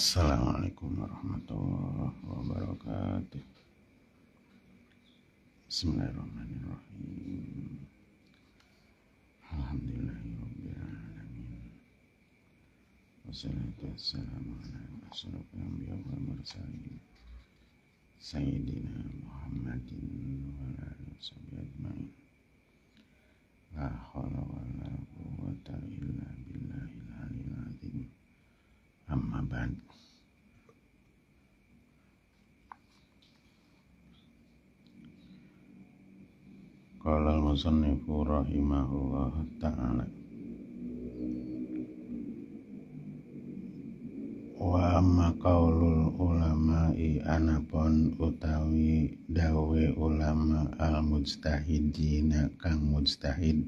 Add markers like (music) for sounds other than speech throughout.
Assalamualaikum warahmatullahi wabarakatuh Bismillahirrahmanirrahim Alhamdulillahirrahmanirrahim Wassalatu wassalamu ala asyrafil anbiya wal mursalin Sayyidina Muhammadin wa ala alihi ajma'in La wa la Kalau al-musannifu rahimahullah ta'ala Wa amma qaulul ulama'i anapun utawi dawe ulama al-mujtahidina kang mujtahid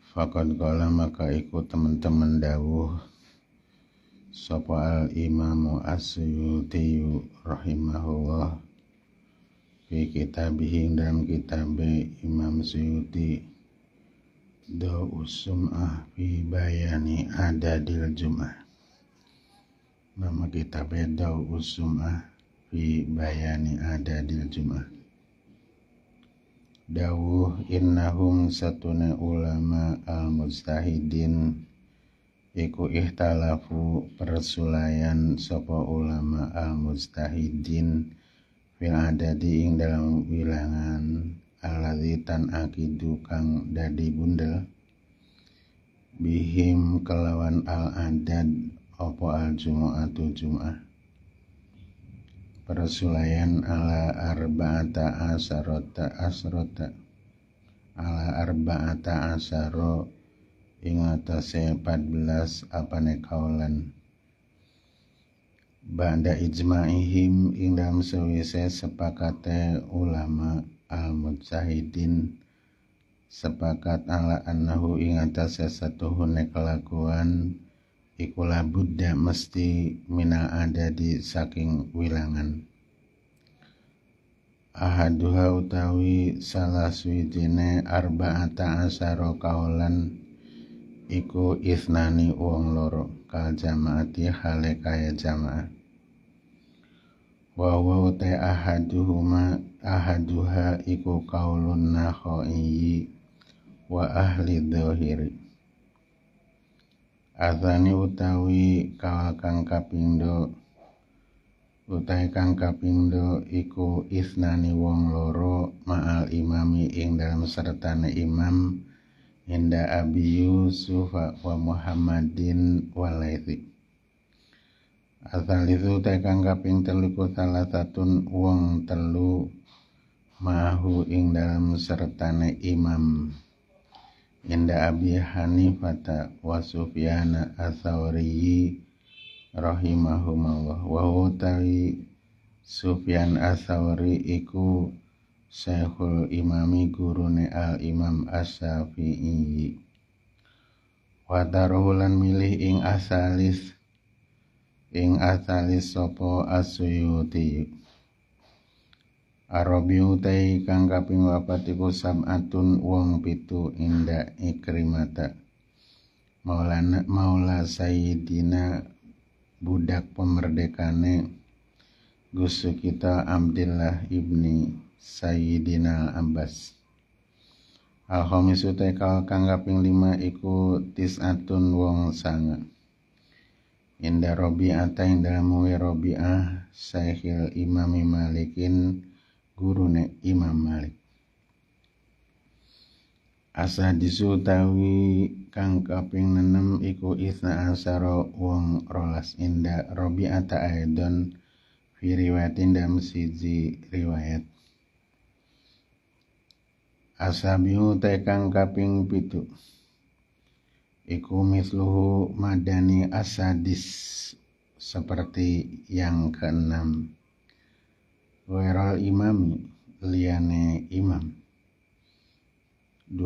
Fakon qala maka ikut teman-teman dawuh Sopo imamu asyutiyu rahimahullah fi kitabihi dalam kitab Imam Suyuti Da'us usum'ah fi bayani adadil Jum'ah Nama kitabnya Da'us usum'ah fi bayani di Jum'ah dawuh innahum satuna ulama al mustahidin iku ihtalafu persulayan sopo ulama al mustahidin fil adadi ing dalam bilangan aladhi tan akidu kang dadi bundel bihim kelawan al adad opo al jumu'atu jum'ah persulayan ala arba'ata asarota asarota ala arba'ata asaro ing atase 14 apane kaulan Ba'da ijma'ihim ing dalam sewise sepakate ulama al mujahidin sepakat ala annahu ingata atase nekelakuan kelakuan buddha mesti mina ada di saking wilangan ahaduha utawi salah arba arba'ata asaro kaulan iku isnani uang loro kal jamaati hale kaya jamaah wa wa ta ahaduhuma ahaduha iku kaulun nakhoi wa ahli dhahiri Azani utawi kawal kang kapindo utahe kang kapindo iku isnani wong loro ma'al imami ing dalam sertane imam Inda Abi Yusuf wa Muhammadin walaitik Asal itu tekan kaping telu ku salah satun uang telu mahu ing dalam sertane imam Inda Abi Hanifata wa Sufyana Asauriyi rahimahumallah wa utawi Sufyan asawri iku Syekhul Imami gurune Al Imam Asy-Syafi'i. Wa milih ing asalis ing asalis sopo asuyuti Arabiu tai kang kaping iku sab'atun wong pitu inda ikrimata Maulana Maula Sayyidina budak pemerdekane Gusu kita Abdullah ibni Sayyidina Abbas Al-Khamisu tekal kang kaping ikutis atun tisatun wong sangat Indah Robi'ata yang dalam Robi'ah Syekhil Imami Malikin Gurune Imam Malik Asadisu tawi kang kaping nenem iku isna Asaro wong rolas inda robi ata aedon fi riwayat inda siji riwayat Asabihu kang kaping pitu iku mitluhu madani asadis seperti yang keenam wairal imami liane imam 12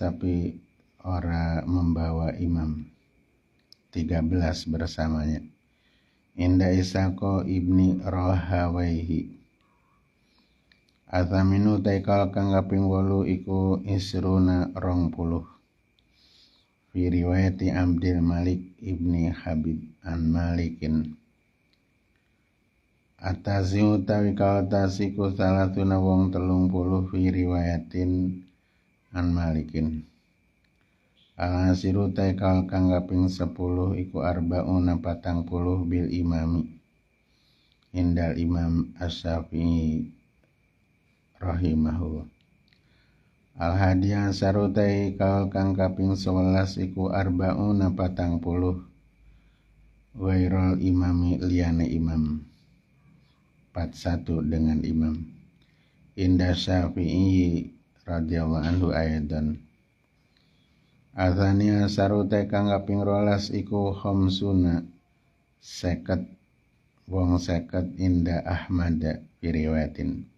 tapi ora membawa imam 13 bersamanya Inda Isako ibni Rohawaihi Ataminu taikal kang kaping wolu iku isruna rong puluh fi riwayati Abdul Malik ibni Habib an Malikin Atasi utawi kawatasi ku tuna wong telung puluh fi riwayatin an Malikin Alhasil utai kal kanggaping sepuluh iku arbauna patang puluh bil imami Indal Imam Asyafi'i rahimahullah Al hadiah sarutai kal kang kaping 11 iku napa tang puluh Wairol imami liane imam satu dengan imam Indah syafi'i radhiyallahu anhu ayatan Azania sarutai kang kaping rolas iku homsuna seket wong seket inda ahmada piriwatin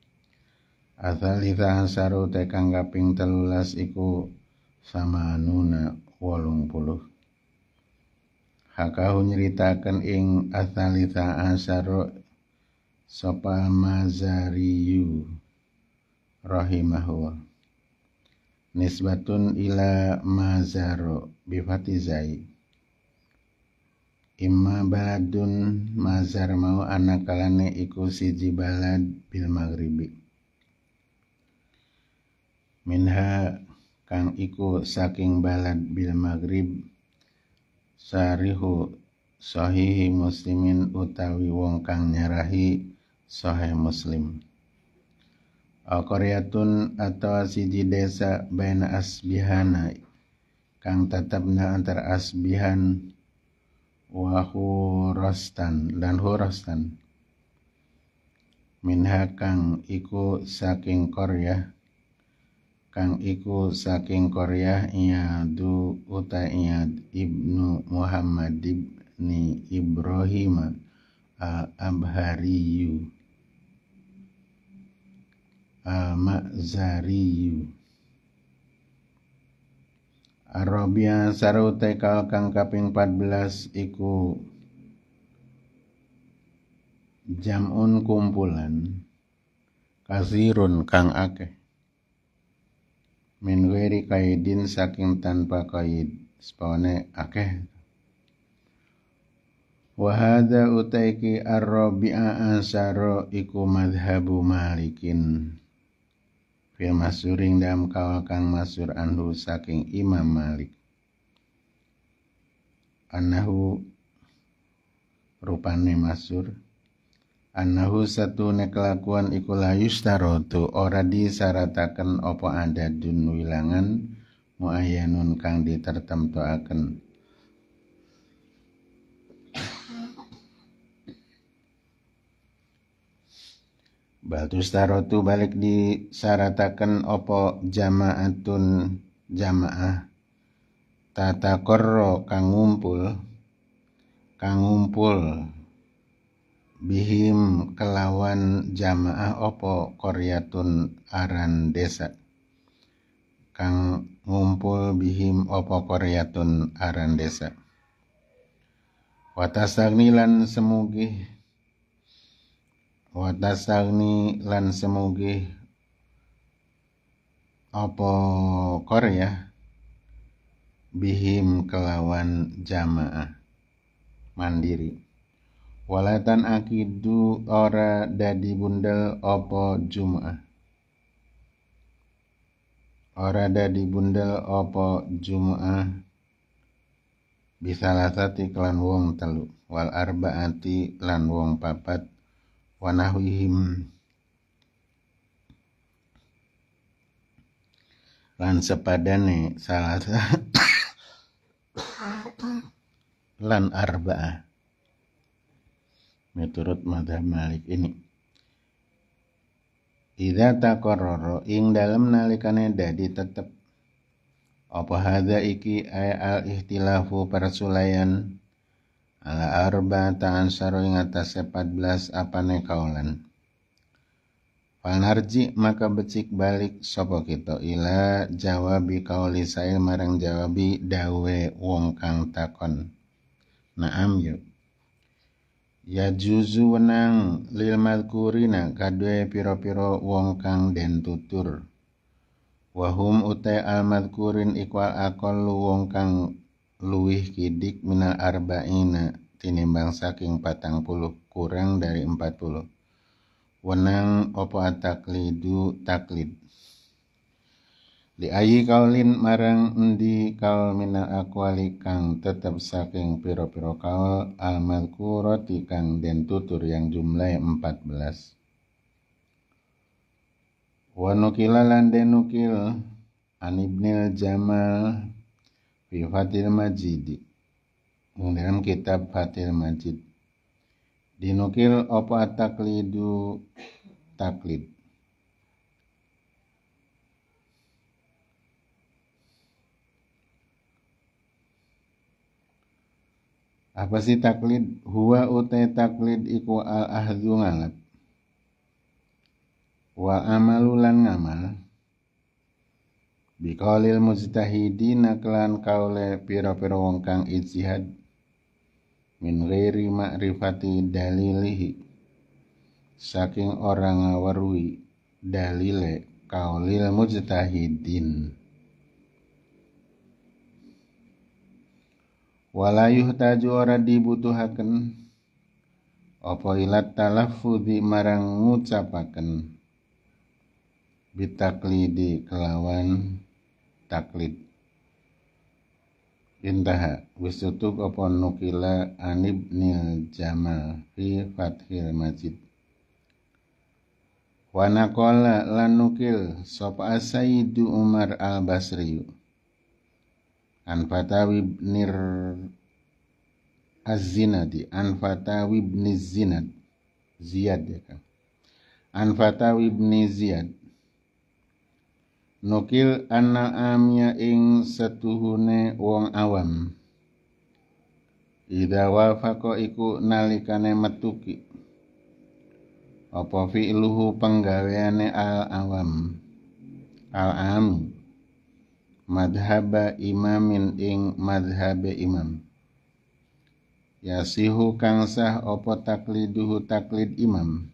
Atsalitsa asaru tekang kaping telulas iku samanuna wolung puluh. Hakahu nyeritakan ing atsalitsa asaru sapa mazariyu rahimahullah. Nisbatun ila mazaro bifati zai. Imma baladun mazar mau anak kalane iku siji balad bil maghribi minha kang iku saking balad bil maghrib sarihu sahihi muslimin utawi wong kang nyarahi sahih muslim tun atau siji desa baina asbihana kang tetapna antar asbihan wahu rostan dan hurastan minha kang iku saking Korea kang iku saking Korea du uta iya ibnu Muhammad ibni Ibrahim al-Abhariyu al Makzariyu Arabia sarute kal kang kaping 14 iku jamun kumpulan kasirun kang akeh min ghairi kaidin saking tanpa kaid sepone akeh wa hadza utaiki ar asaro iku madhabu malikin fil masuring dalam kawakan masur anhu saking imam malik anahu rupane masur Anahu satu kelakuan ikulah yustarotu ora disarataken ada dun wilangan muayyanun kang ditertemtoaken Baltus tarotu balik disarataken opo jamaatun jamaah tata korro kang ngumpul kang ngumpul bihim kelawan jamaah opo koryatun aran desa kang ngumpul bihim opo koryatun aran desa watasagni lan semugi watasagni lan semugi opo korea bihim kelawan jamaah mandiri walatan akidu ora dadi bundel opo jum'ah. ora dadi bundel opo jum'ah. bisa lasati klan wong telu wal arbaati lan wong papat wanahwihim lan sepadane salah (coughs) lan arbaah menurut madhab Malik ini Iza takororo ing dalam nalikane dadi tetep apa hadha iki ay al ihtilafu persulayan ala arba ta'ansara ing atas 14 apane kaulan Panarji maka becik balik sopo kita ila jawabi kauli sail marang jawabi dawe wong kang takon. Naam yuk ya juzu wenang lil madkurina kadue piro-piro wong kang den tutur wahum utai al madkurin ikwal akol wong kang luwih kidik minal arba'ina tinimbang saking patang puluh kurang dari empat puluh wenang opo ataklidu taklid di ayi kaulin marang endi kaul minal akwali kang tetep saking piro-piro kaul al madkurati kang den tutur yang jumlah empat belas. nukila lan denukil nukil jamal fi fatil majidi dalam kitab fatil majid dinukil opa taklidu taklid apa sih taklid huwa utai taklid iku al ahdu ngangat wa amalulan ngamal bikolil mujtahidina kelan kaule pira piro wong kang ijtihad min ghairi ma'rifati dalilihi saking orang ngawarui dalile kaulil mujtahidin wala yuhtaju ora dibutuhaken apa ilat marangmu marang ngucapaken bitaklidi kelawan taklid intaha Wisutuk opo nukila anib nil jamal fi fathil majid Wanakola lanukil sop asaidu umar al basriyu an Fatawi nir Az-Zinadi an Fatawi bni Zinad Ziyad ya kan an Fatawi ibn Ziyad Nukil anna amia ing setuhune wong awam Ida wafako iku nalikane metuki Apa fi'luhu penggaweane al awam Al ami madhaba imamin ing madhabe imam yasihu kang sah opo takliduhu taklid imam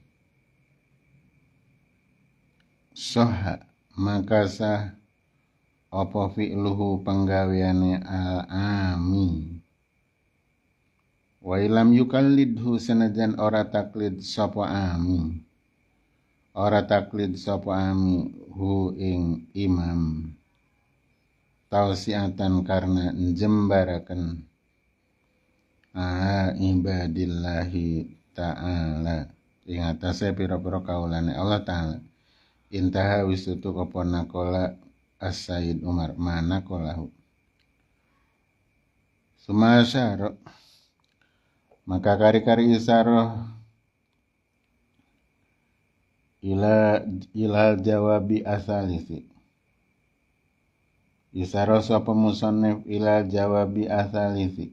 soha maka sah opo fi'luhu penggaweane al ami wa ilam yukallidhu senajan ora taklid sopo ami ora taklid sopo ami hu ing imam tausiatan karena jembarakan aha ibadillahi ta'ala ing atase pira-pira kaulane Allah taala intaha wisutu apa nakola as Umar mana kolahu sumasyaro maka kari-kari isaroh ila ila jawabi asalisi Isaro sapa musannif ila jawabi asalisi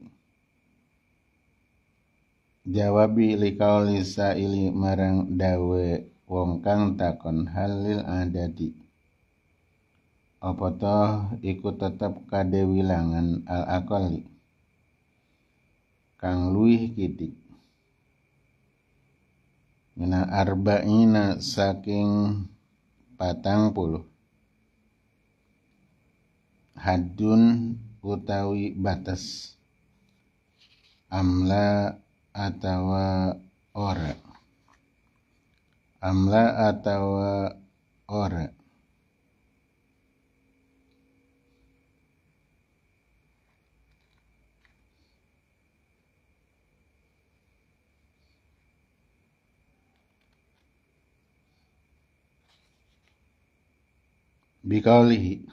Jawabi lisa ili marang dawe wong kang takon halil adadi Apa toh iku tetep kade wilangan al akoli Kang luih kitik Mina arba'ina saking patang puluh hadun utawi batas amla atawa ora amla atawa ora biqaulihi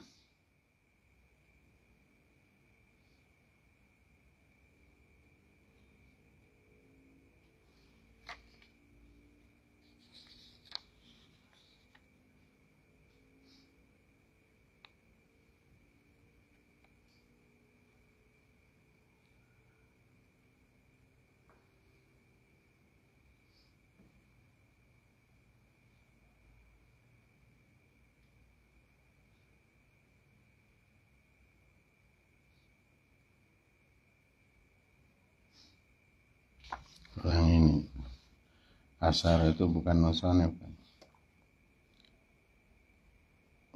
Asar itu bukan ya kan.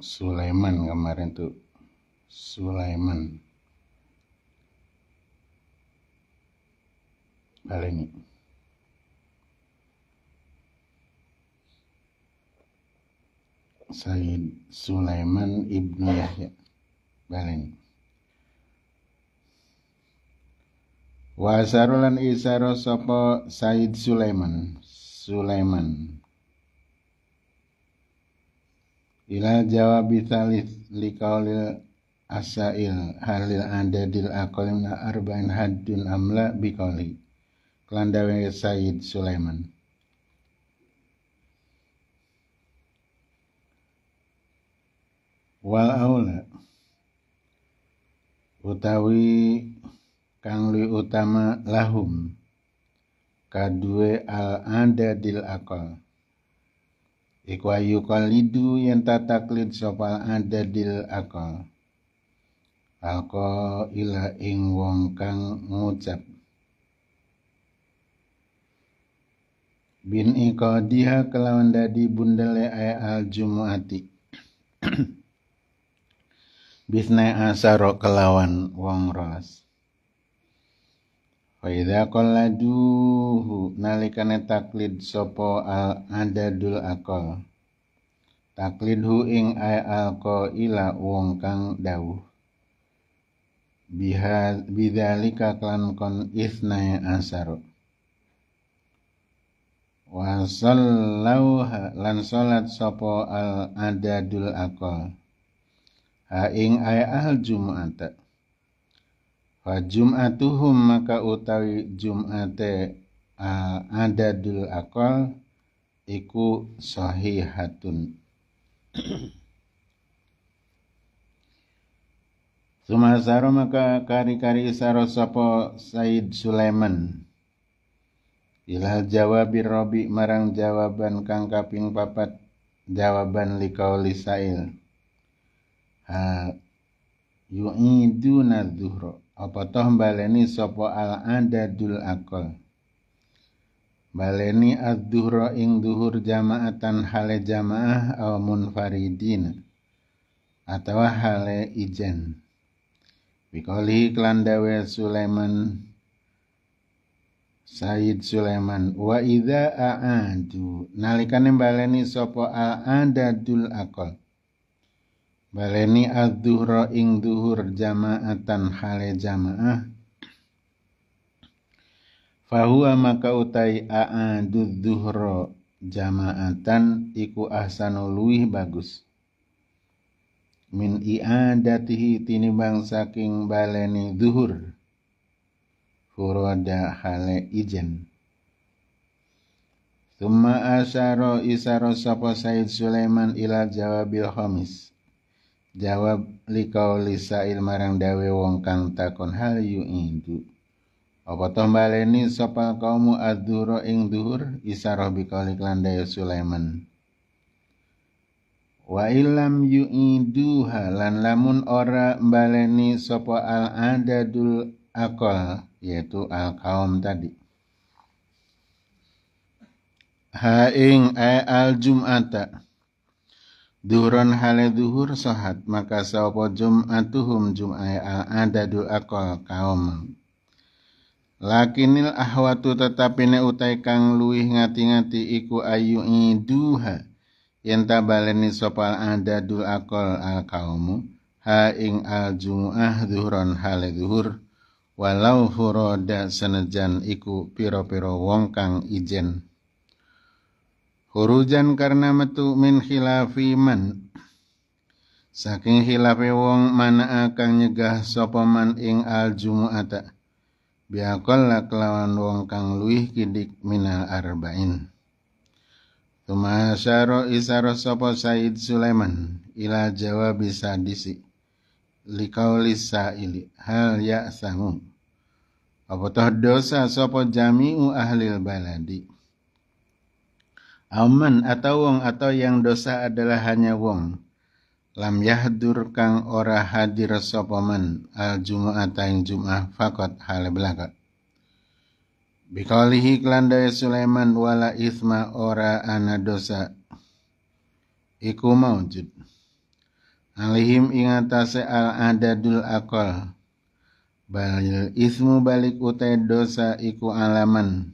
Sulaiman kemarin tuh Sulaiman Baleni Said Sulaiman Ibnu Yahya Balik. Wa sarulan isaro sopo Said Sulaiman Sulaiman ila jawab thalith liqaulil asail halil adadil aqlimna arba'in haddun amla biqauli kelandawe Said Sulaiman wal aula utawi kang utama lahum kadue al ada dil akal ikwa yukal lidu yang tataklid sopal ada dil akal alko ila ing wong kang ngucap bin iko diha kelawan dadi bundele ay al jumuati (clears throat) bisnai asaro kelawan wong ras Faidha qalladuhu nalikane taklid sopo al adadul akal. Taklidhu ing ay alqa ila wong kang dawuh. Biha klan kon isnai asaru Wa sallauha lan sholat sopo al adadul akol Ha ing ay al jum'ata. Wa jum'atuhum maka utawi jum'ate uh, adadul akal iku sahihatun. (clears throat) Sumasaro maka kari-kari saro sapa Said Sulaiman. Ilal jawabir robi marang jawaban kang kaping papat jawaban likau lisail yu'iduna dhuhra apa toh baleni sopo al adadul akol? baleni adzuhra ing duhur jamaatan hale jamaah au munfaridin atau hale ijen Bikoli klandawe Sulaiman Said Sulaiman wa idza aadu nalikane baleni sapa al adadul akal baleni aduhro ing duhur jamaatan hale jamaah fahuwa maka utai aadud jamaatan iku ahsanu luih bagus min iadatihi tinibang saking baleni duhur furoda hale ijen Tumma asyara isaro sapa Said Sulaiman ila jawabil homis. Jawab likau lisa ilmarang dawe wong kang takon hal yu indu. Apa toh baleni sapa kaumu aduro ing duhur isaroh roh klan daya Sulaiman. Wa ilam yu indu halan lamun ora baleni sopo al adadul akol yaitu al kaum tadi. Ha ing eh, al jum'ata Duron hale duhur sohat maka sopo jum'atuhum jum'ai al adadu akol kaum Lakinil ahwatu tetapine utai kang luih ngati-ngati iku ayu duha, yenta baleni sopal adadu akol al kaumu ha ing al Jum'ah duhron hale duhur walau huroda senejan iku piro-piro wong kang ijen Hurujan karena metu min khilafi man. Saking khilafi wong mana akan nyegah sopaman ing al jumu'ata. Biakol kelawan wong kang luih kidik minal arba'in. Tumasyaro isaro sopo Said Sulaiman ila jawa bisa disi. lisa sa'ili hal ya sangu. Apa toh dosa sopo jami'u ahlil baladi. Aman atau wong atau yang dosa adalah hanya wong. Lam yahdur kang ora hadir sopaman al jumat yang jum'ah fakot hal belaka. Bikalihi klandai Sulaiman wala isma ora ana dosa. Iku maujud. Alihim ingatase al adadul akol. Bal ismu balik utai dosa iku alaman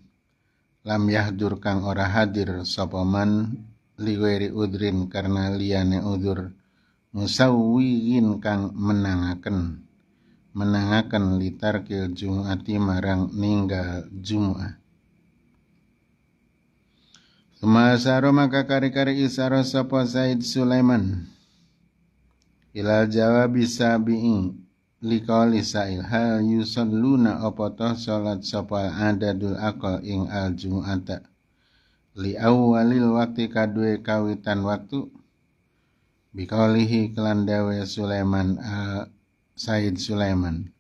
lam yahdur kang ora hadir sapa man liweri udrin karena liyane udur musawiyin kang menangaken menangaken litar litarkil jum'ati marang ninggal jumat Sumasaro maka kari-kari isaro sapa Said Sulaiman Ilal bisa bing li sa'il hal yusalluna opoto sholat sopo sapa adadul akal ing al jum'ata li awwalil wakti kadue kawitan waktu biqalihi kelandawe Sulaiman al Said Sulaiman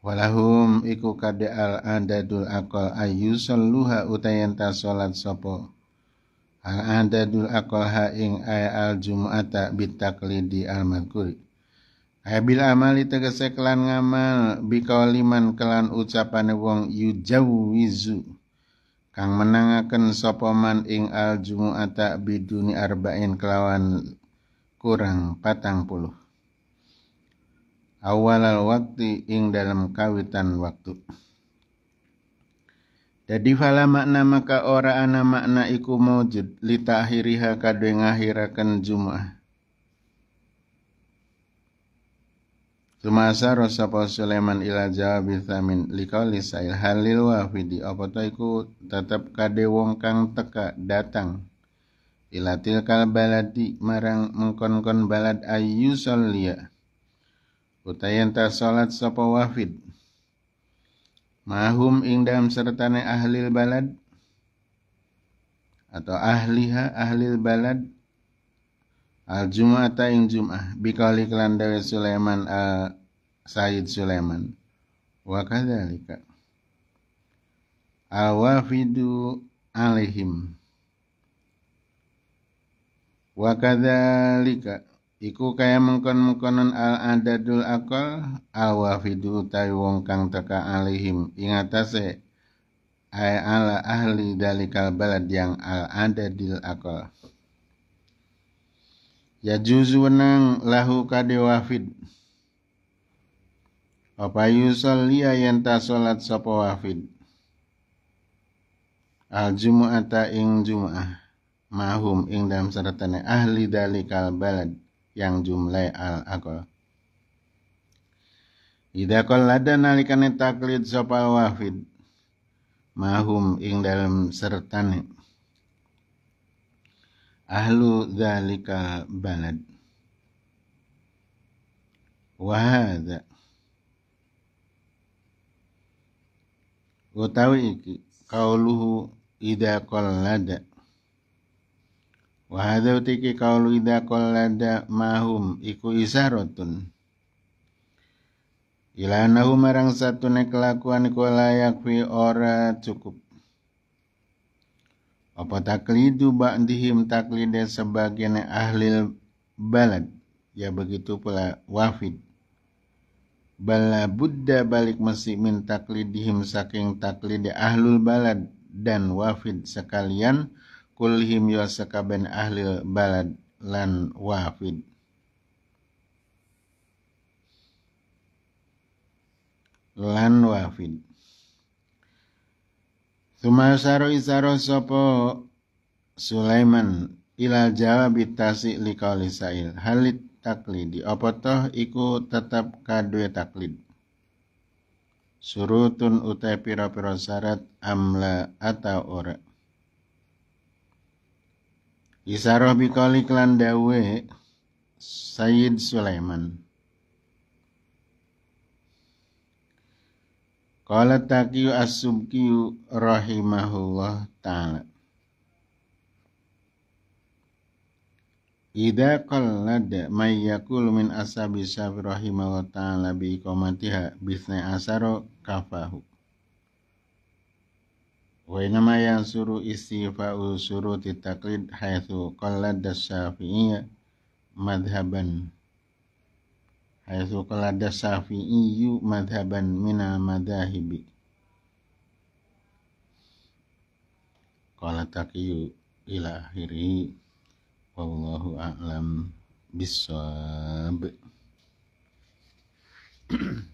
walahum iku kade al adadul akal ayusalluha utayanta sholat sopo al adadul akal ha ing ay al jum'ata bitaklidi al madkuri Habil amali tegese kelan ngamal bikauliman kelan ucapan wong wizu. kang menangaken sopoman ing al jumu'ata biduni arba'in kelawan kurang patang puluh awalal waktu ing dalam kawitan waktu jadi fala makna maka ora ana makna iku mawjud li ta'khiriha kadhe ngakhiraken jumu'ah Tumasa sapa Sulaiman ila jawab bithamin likauli sail halil wafidi apa ta iku tetep kade wong kang teka datang ila tilkal baladi marang mengkonkon balad ayu sallia utayan ta salat sapa wafid mahum ing dalam sertane ahlil balad atau ahliha ahlil balad al ah, jum'ata ing jum'ah bikauli kelan dawe Sulaiman al ah, Sayyid Sulaiman wa kadzalika awafidu ah, alaihim wa kadzalika iku kaya mengkon mengkonan al adadul akal al wafidu tawi wong kang teka alaihim ing atase ay ala ahli dalikal balad yang al adadil akal ya juzu wenang lahu kade wafid apa yusallia yanta sholat sopo wafid al jumu'ata ing jumu'ah mahum ing dalam sertane ahli dalikal balad yang jumlah al akol Ida lada nalikane taklid sopa wafid mahum ing dalam sertane ahlu dhalika balad wa hadza utawi iki kauluhu ida kolada wa utiki kaulu ida kolada mahum iku isaratun ilanahu marang satu kelakuan iku layak ora cukup apa taklidu ba'dihim taklid sebagian ahli balad ya begitu pula wafid bala buddha balik masih min taklidihim saking taklid ahlul balad dan wafid sekalian kulhim yuasakaben ahli balad lan wafid lan wafid Tumasaro isaro sopo Sulaiman ilal jawab bitasi likauli sa'il halit taklidi apa toh iku tetap kadue taklid surutun utai piro piro syarat amla atau ora Isaroh bikoli klan dawe Sayyid Sulaiman Qala taqiyu as-subkiyu rahimahullah ta'ala. Ida qallada may yakul min ashabi syafi rahimahullah ta'ala bi iqamatiha bisna asaro kafahu. Wa inama yang suru istifa'u suruti titaklid haitsu qallada syafi'iyya madhaban haitsu qala syafi'i madhaban mina madhahibi qala taqiyu ila akhiri wallahu a'lam Mm-hmm.